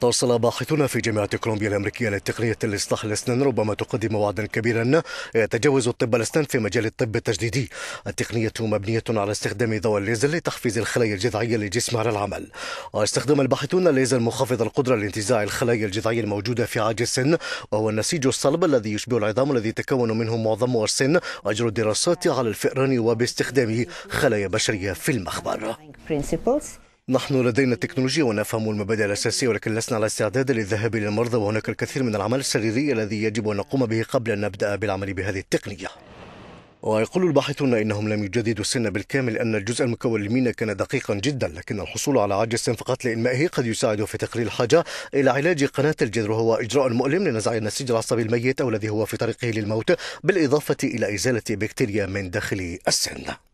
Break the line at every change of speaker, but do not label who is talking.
توصل باحثون في جامعة كولومبيا الأمريكية للتقنية لإصلاح الأسنان ربما تقدم وعدا كبيرا يتجاوز طب الأسنان في مجال الطب التجديدي التقنية مبنية على استخدام ضوء الليزر لتحفيز الخلايا الجذعية للجسم على العمل واستخدم الباحثون الليزر مخفض القدرة لانتزاع الخلايا الجذعية الموجودة في عاج السن وهو النسيج الصلب الذي يشبه العظام الذي تكون منه معظم السن أجرى الدراسات على الفئران وباستخدام خلايا بشرية في المخبر نحن لدينا التكنولوجيا ونفهم المبادئ الأساسية ولكن لسنا على استعداد للذهاب إلى المرضى وهناك الكثير من العمل السريري الذي يجب أن نقوم به قبل أن نبدأ بالعمل بهذه التقنية ويقول الباحثون انهم لم يجددوا السن بالكامل ان الجزء المكون للمينا كان دقيقا جدا لكن الحصول على عجز فقط لانمائه قد يساعد في تقليل الحاجه الى علاج قناه الجذر وهو اجراء مؤلم لنزع النسيج العصبي الميت او الذي هو في طريقه للموت بالاضافه الى ازاله بكتيريا من داخل السن